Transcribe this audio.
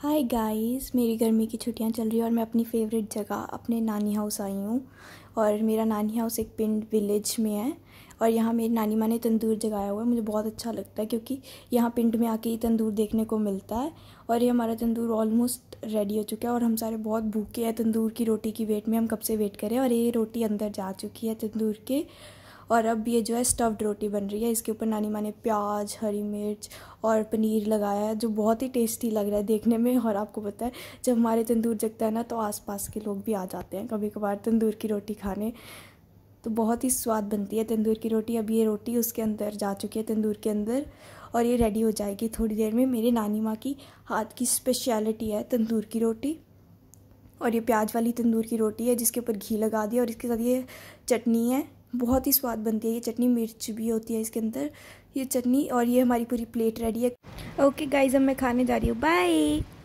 hi guys मेरी गर्मी की छुट्टियां चल रही है और मैं अपनी फेवरेट जगह अपने नानी हाउस आई हूँ और मेरा नानी हाउस एक पिंड विलेज में है और यहाँ मेरी नानी माँ ने तंदूर जगाया हुआ है मुझे बहुत अच्छा लगता है क्योंकि यहाँ पिंड में आके ही तंदूर देखने को मिलता है और ये हमारा तंदूर ऑलमोस्ट रेडी हो चुका है और हम सारे बहुत भूखे हैं तंदूर की रोटी की वेट में हम कब से वेट करें और ये रोटी अंदर जा चुकी है तंदूर के और अब ये जो है स्टफ्ड रोटी बन रही है इसके ऊपर नानी माँ ने प्याज हरी मिर्च और पनीर लगाया है जो बहुत ही टेस्टी लग रहा है देखने में और आपको पता है जब हमारे तंदूर जगता है ना तो आसपास के लोग भी आ जाते हैं कभी कभार तंदूर की रोटी खाने तो बहुत ही स्वाद बनती है तंदूर की रोटी अब ये रोटी उसके अंदर जा चुकी है तंदूर के अंदर और ये रेडी हो जाएगी थोड़ी देर में मेरे नानी माँ की हाथ की स्पेशलिटी है तंदूर की रोटी और ये प्याज वाली तंदूर की रोटी है जिसके ऊपर घी लगा दिया और इसके साथ ये चटनी है बहुत ही स्वाद बनती है ये चटनी मिर्च भी होती है इसके अंदर ये चटनी और ये हमारी पूरी प्लेट रेडी है ओके गाइज अब मैं खाने जा रही हूँ बाय